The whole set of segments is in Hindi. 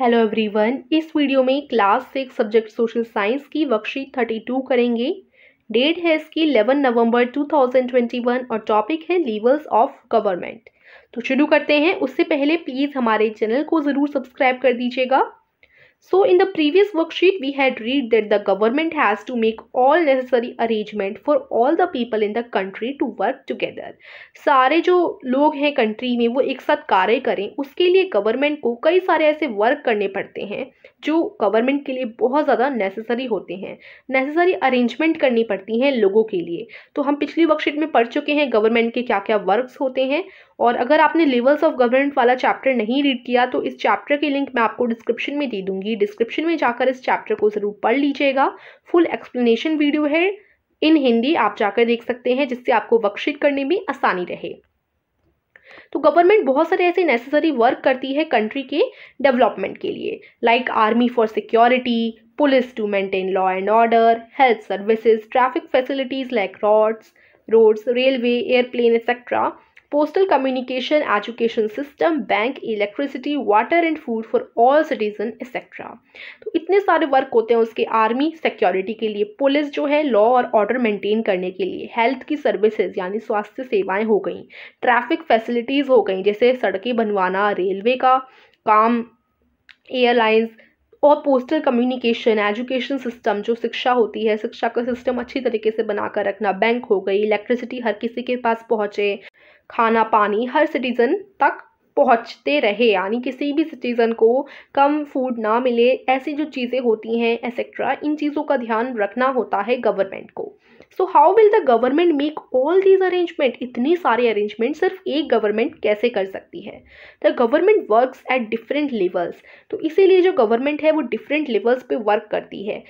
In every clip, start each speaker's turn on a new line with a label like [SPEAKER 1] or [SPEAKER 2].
[SPEAKER 1] हेलो एवरीवन इस वीडियो में class six subject social science की वर्कशीट थर्टी टू करेंगे डेट है इसकी इलेवन नवंबर वन और टॉपिक है लेवल्स ऑफ गवर्नमेंट तो शुरू करते हैं उससे पहले प्लीज़ हमारे चैनल को ज़रूर सब्सक्राइब कर दीजिएगा So in the previous worksheet, we had read that the government has to make all necessary arrangement for all the people in the country to work together. सारे जो लोग हैं कंट्री में वो एक साथ कार्य करें उसके लिए गवर्नमेंट को कई सारे ऐसे वर्क करने पड़ते हैं जो गवर्नमेंट के लिए बहुत ज़्यादा नेसेसरी होते हैं नेसेसरी अरेंजमेंट करनी पड़ती हैं लोगों के लिए तो हम पिछली वर्कशीट में पढ़ चुके हैं गवर्नमेंट के क्या क्या वर्क्स होते हैं और अगर आपने लेवल्स ऑफ गवर्नमेंट वाला चैप्टर नहीं रीड किया तो इस चैप्टर की लिंक मैं आपको डिस्क्रिप्शन में दे दूंगी डिस्क्रिप्शन में जाकर इस चैप्टर को ज़रूर पढ़ लीजिएगा फुल एक्सप्लेनेशन वीडियो है इन हिंदी आप जाकर देख सकते हैं जिससे आपको वर्कशीट करने में आसानी रहे तो गवर्नमेंट बहुत सारे ऐसे नेसेसरी वर्क करती है कंट्री के डेवलपमेंट के लिए like army for security police to maintain law and order health services traffic facilities like roads roads railway airplane etcetera postal communication education system bank electricity water and food for all citizen etcetera तो इतने सारे वर्क होते हैं उसके आर्मी सिक्योरिटी के लिए पुलिस जो है लॉ और ऑर्डर मेंटेन करने के लिए हेल्थ की सर्विसेज यानी स्वास्थ्य सेवाएं हो गई ट्रैफिक फैसिलिटीज़ हो गई जैसे सड़कें बनवाना रेलवे का काम एयरलाइंस और पोस्टल कम्युनिकेशन एजुकेशन सिस्टम जो शिक्षा होती है शिक्षा का सिस्टम अच्छी तरीके से बनाकर रखना बैंक हो गई इलेक्ट्रिसिटी हर किसी के पास पहुँचे खाना पानी हर सिटीज़न तक पहुंचते रहे यानी किसी भी सिटीज़न को कम फूड ना मिले ऐसी जो चीज़ें होती हैं एसेट्रा इन चीज़ों का ध्यान रखना होता है गवर्नमेंट को so how will the government make all these arrangement इतने सारे अरेंजमेंट सिर्फ एक गवर्नमेंट कैसे कर सकती है the government works at different levels तो इसीलिए जो गवर्नमेंट है वो डिफरेंट लेवल्स पे वर्क करती है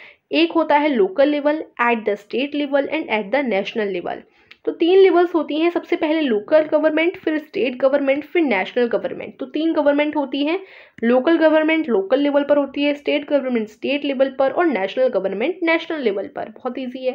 [SPEAKER 1] एक होता है local level at the state level and at the national level तो तीन लेवल्स होती हैं सबसे पहले लोकल गवर्नमेंट फिर स्टेट गवर्नमेंट फिर नेशनल गवर्नमेंट तो तीन गवर्नमेंट होती हैं लोकल गवर्नमेंट लोकल लेवल पर होती है स्टेट गवर्नमेंट स्टेट लेवल पर और नेशनल गवर्नमेंट नेशनल लेवल पर बहुत ईजी है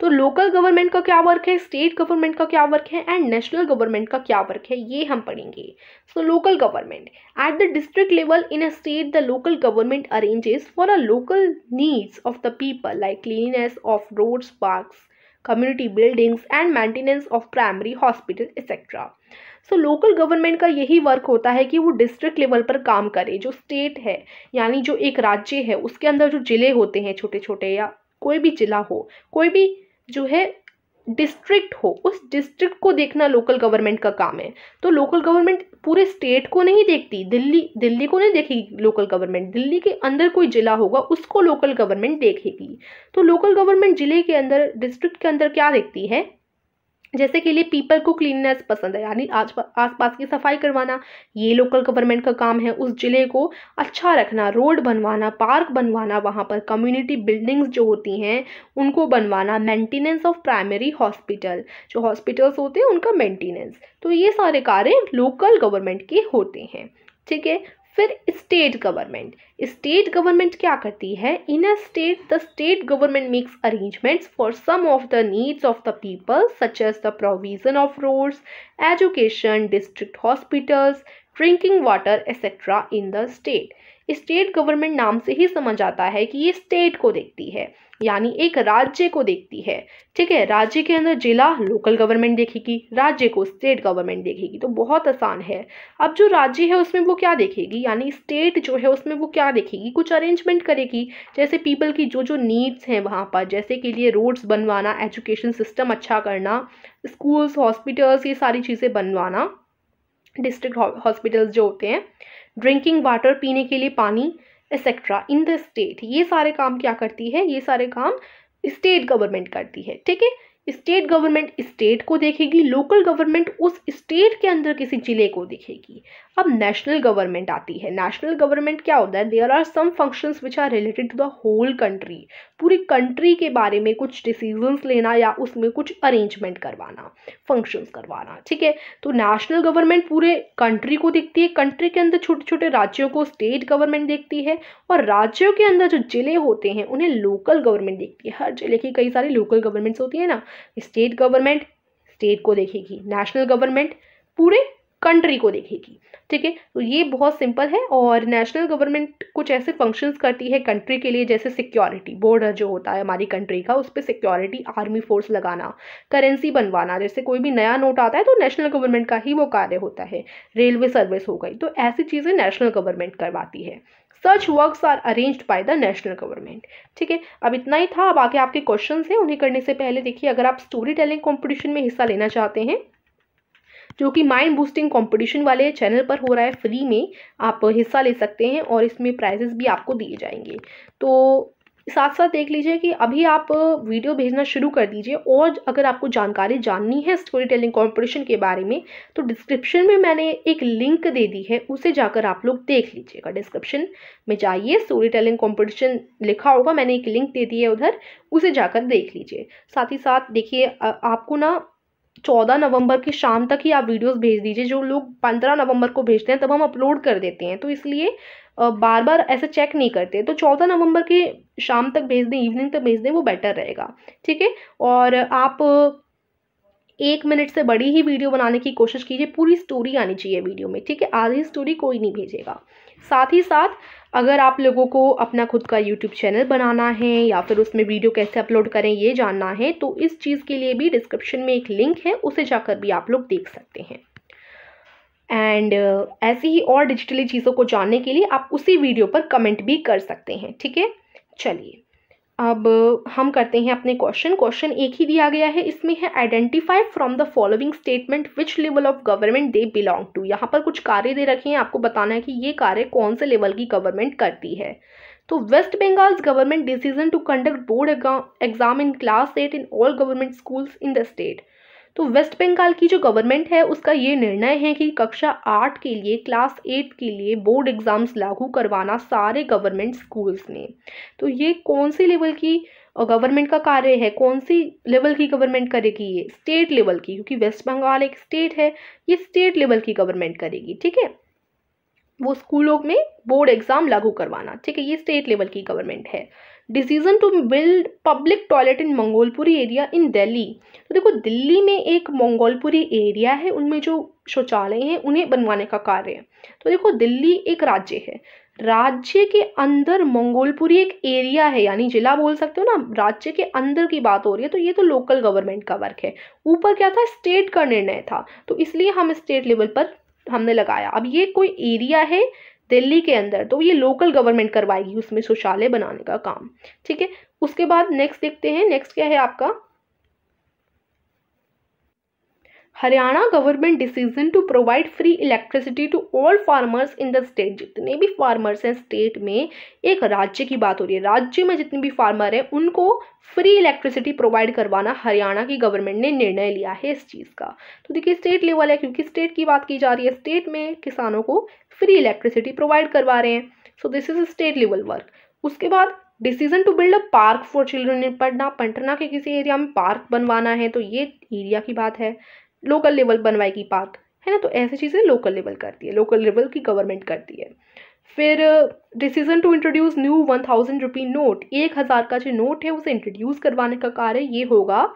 [SPEAKER 1] तो लोकल गवर्नमेंट का क्या वर्क है स्टेट गवर्नमेंट का क्या वर्क है एंड नेशनल गवर्नमेंट का क्या वर्क है ये हम पढ़ेंगे so local government at the district level in a state the local government arranges for a local needs of the people like cleanness of roads parks community buildings and maintenance of primary hospital etc. So local government का यही वर्क होता है कि वो डिस्ट्रिक्ट लेवल पर काम करे जो स्टेट है यानी जो एक राज्य है उसके अंदर जो ज़िले होते हैं छोटे छोटे या कोई भी ज़िला हो कोई भी जो है डिस्ट्रिक्ट हो उस डिस्ट्रिक्ट को देखना लोकल गवर्नमेंट का काम है तो लोकल गवर्नमेंट पूरे स्टेट को नहीं देखती दिल्ली दिल्ली को नहीं देखेगी लोकल गवर्नमेंट दिल्ली के अंदर कोई ज़िला होगा उसको लोकल गवर्नमेंट देखेगी तो लोकल गवर्नमेंट ज़िले के अंदर डिस्ट्रिक्ट के अंदर क्या देखती है जैसे के लिए पीपल को क्लीननेस पसंद है यानी आस पास की सफाई करवाना ये लोकल गवर्नमेंट का काम है उस ज़िले को अच्छा रखना रोड बनवाना पार्क बनवाना वहाँ पर कम्युनिटी बिल्डिंग्स जो होती हैं उनको बनवाना मेंटेनेंस ऑफ प्राइमरी हॉस्पिटल जो हॉस्पिटल्स होते हैं उनका मेंटेनेंस तो ये सारे कार्य लोकल गवर्नमेंट के होते हैं ठीक है फिर स्टेट गवर्नमेंट स्टेट गवर्नमेंट क्या करती है in a state the state government makes arrangements for some of the needs of the people such as the provision of roads education district hospitals drinking water etcetera in the state state government नाम से ही समझ आता है कि ये स्टेट को देखती है यानी एक राज्य को देखती है ठीक है राज्य के अंदर जिला लोकल गवर्नमेंट देखेगी राज्य को स्टेट गवर्नमेंट देखेगी तो बहुत आसान है अब जो राज्य है उसमें वो क्या देखेगी यानी स्टेट जो है उसमें वो क्या देखेगी कुछ अरेंजमेंट करेगी जैसे पीपल की जो जो नीड्स हैं वहाँ पर जैसे के लिए रोड्स बनवाना एजुकेशन सिस्टम अच्छा करना स्कूल्स हॉस्पिटल्स ये सारी चीज़ें बनवाना डिस्ट्रिक्ट हॉस्पिटल्स जो होते हैं ड्रिंकिंग वाटर पीने के लिए पानी एक्सेट्रा इन द स्टेट ये सारे काम क्या करती है ये सारे काम स्टेट गवर्नमेंट करती है ठीक है स्टेट गवर्नमेंट स्टेट को देखेगी लोकल गवर्नमेंट उस स्टेट के अंदर किसी जिले को देखेगी अब नेशनल गवर्नमेंट आती है नेशनल गवर्नमेंट क्या होता है there are some functions which are related to the whole country पूरी कंट्री के बारे में कुछ डिसीजंस लेना या उसमें कुछ अरेंजमेंट करवाना फंक्शंस करवाना ठीक है तो नेशनल गवर्नमेंट पूरे कंट्री को देखती है कंट्री के अंदर छोटे छोटे राज्यों को स्टेट गवर्नमेंट देखती है और राज्यों के अंदर जो जिले होते हैं उन्हें लोकल गवर्नमेंट देखती है हर जिले की कई सारी लोकल गवर्नमेंट्स होती है ना स्टेट गवर्नमेंट स्टेट को देखेगी नेशनल गवर्नमेंट पूरे कंट्री को देखेगी ठीक है तो ये बहुत सिंपल है और नेशनल गवर्नमेंट कुछ ऐसे फंक्शंस करती है कंट्री के लिए जैसे सिक्योरिटी बॉर्डर जो होता है हमारी कंट्री का उस पर सिक्योरिटी आर्मी फोर्स लगाना करेंसी बनवाना जैसे कोई भी नया नोट आता है तो नेशनल गवर्नमेंट का ही वो कार्य होता है रेलवे सर्विस हो गई तो ऐसी चीज़ें नेशनल गवर्नमेंट करवाती है such works are arranged by the national government ठीक है अब इतना ही था अब आगे आपके क्वेश्चन हैं उन्हें करने से पहले देखिए अगर आप स्टोरी टेलिंग कॉम्पिटिशन में हिस्सा लेना चाहते हैं जो कि माइंड बूस्टिंग कंपटीशन वाले चैनल पर हो रहा है फ्री में आप हिस्सा ले सकते हैं और इसमें प्राइजेस भी आपको दिए जाएंगे तो साथ साथ देख लीजिए कि अभी आप वीडियो भेजना शुरू कर दीजिए और अगर आपको जानकारी जाननी है स्टोरी टेलिंग कॉम्पिटिशन के बारे में तो डिस्क्रिप्शन में मैंने एक लिंक दे दी है उसे जाकर आप लोग देख लीजिएगा डिस्क्रिप्शन में जाइए स्टोरी टेलिंग कॉम्पिटिशन लिखा होगा मैंने एक लिंक दे दी है उधर उसे जाकर देख लीजिए साथ ही साथ देखिए आपको ना चौदह नवंबर की शाम तक ही आप वीडियोस भेज दीजिए जो लोग पंद्रह नवंबर को भेजते हैं तब हम अपलोड कर देते हैं तो इसलिए बार बार ऐसे चेक नहीं करते तो चौदह नवंबर की शाम तक भेज दें इवनिंग तक भेज दें वो बेटर रहेगा ठीक है और आप एक मिनट से बड़ी ही वीडियो बनाने की कोशिश कीजिए पूरी स्टोरी आनी चाहिए वीडियो में ठीक है आधी स्टोरी कोई नहीं भेजेगा साथ ही साथ अगर आप लोगों को अपना खुद का यूट्यूब चैनल बनाना है या फिर उसमें वीडियो कैसे अपलोड करें ये जानना है तो इस चीज़ के लिए भी डिस्क्रिप्शन में एक लिंक है उसे जाकर भी आप लोग देख सकते हैं एंड uh, ऐसी ही और डिजिटली चीज़ों को जानने के लिए आप उसी वीडियो पर कमेंट भी कर सकते हैं ठीक है चलिए अब हम करते हैं अपने क्वेश्चन क्वेश्चन एक ही दिया गया है इसमें है identify from the following statement which level of government they belong to यहाँ पर कुछ कार्य दे रखे हैं आपको बताना है कि ये कार्य कौन से लेवल की गवर्नमेंट करती है तो West Bengal's government decision to conduct board exam in class eight in all government schools in the state तो वेस्ट बंगाल की जो गवर्नमेंट है उसका ये निर्णय है कि कक्षा आठ के लिए क्लास एट के लिए बोर्ड एग्ज़ाम्स लागू करवाना सारे गवर्नमेंट स्कूल्स में तो ये कौन सी लेवल की गवर्नमेंट का कार्य है कौन सी लेवल की गवर्नमेंट करेगी ये स्टेट लेवल की क्योंकि वेस्ट बंगाल एक स्टेट है ये स्टेट लेवल की गवर्नमेंट करेगी ठीक है वो स्कूलों में बोर्ड एग्ज़ाम लागू करवाना ठीक है ये स्टेट लेवल की गवर्नमेंट है decision to build public toilet in Mangolpuri area in Delhi तो देखो दिल्ली में एक मंगोलपुरी एरिया है उनमें जो शौचालय हैं उन्हें बनवाने का कार्य है तो देखो दिल्ली एक राज्य है राज्य के अंदर मंगोलपुरी एक एरिया है यानी जिला बोल सकते हो ना राज्य के अंदर की बात हो रही है तो ये तो लोकल गवर्नमेंट का वर्क है ऊपर क्या था स्टेट का निर्णय था तो इसलिए हम स्टेट लेवल पर हमने लगाया अब ये कोई एरिया है दिल्ली के अंदर तो ये लोकल गवर्नमेंट करवाएगी उसमें शौचालय बनाने का काम ठीक है उसके बाद नेक्स्ट देखते हैं नेक्स्ट क्या है आपका Haryana government decision to provide free electricity to all farmers in the state जितने भी फार्मर्स हैं स्टेट में एक राज्य की बात हो रही है राज्य में जितने भी फार्मर हैं उनको फ्री इलेक्ट्रिसिटी प्रोवाइड करवाना हरियाणा की गवर्नमेंट ने निर्णय लिया है इस चीज़ का तो देखिए स्टेट लेवल है क्योंकि स्टेट की बात की जा रही है स्टेट में किसानों को फ्री इलेक्ट्रिसिटी प्रोवाइड करवा रहे हैं so this is state level work उसके बाद decision to build a park for children Patna Patna के किसी एरिया में पार्क बनवाना है तो ये एरिया की बात है लोकल लेवल बनवाएगी पार्क है ना तो ऐसी चीज़ें लोकल लेवल करती है लोकल लेवल की गवर्नमेंट करती है फिर decision to introduce new one thousand rupee note एक हज़ार का जो नोट है उसे इंट्रोड्यूस करवाने का कार्य ये होगा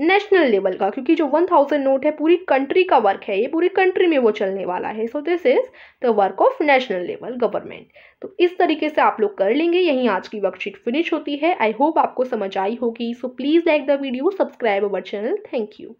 [SPEAKER 1] नेशनल लेवल का क्योंकि जो वन थाउजेंड नोट है पूरी कंट्री का वर्क है ये पूरी कंट्री में वो चलने वाला है so this is the work of national level government तो इस तरीके से आप लोग कर लेंगे यहीं आज की वर्कशीट फिनिश होती है आई होप आपको समझ आई होगी so please like the video subscribe our channel thank you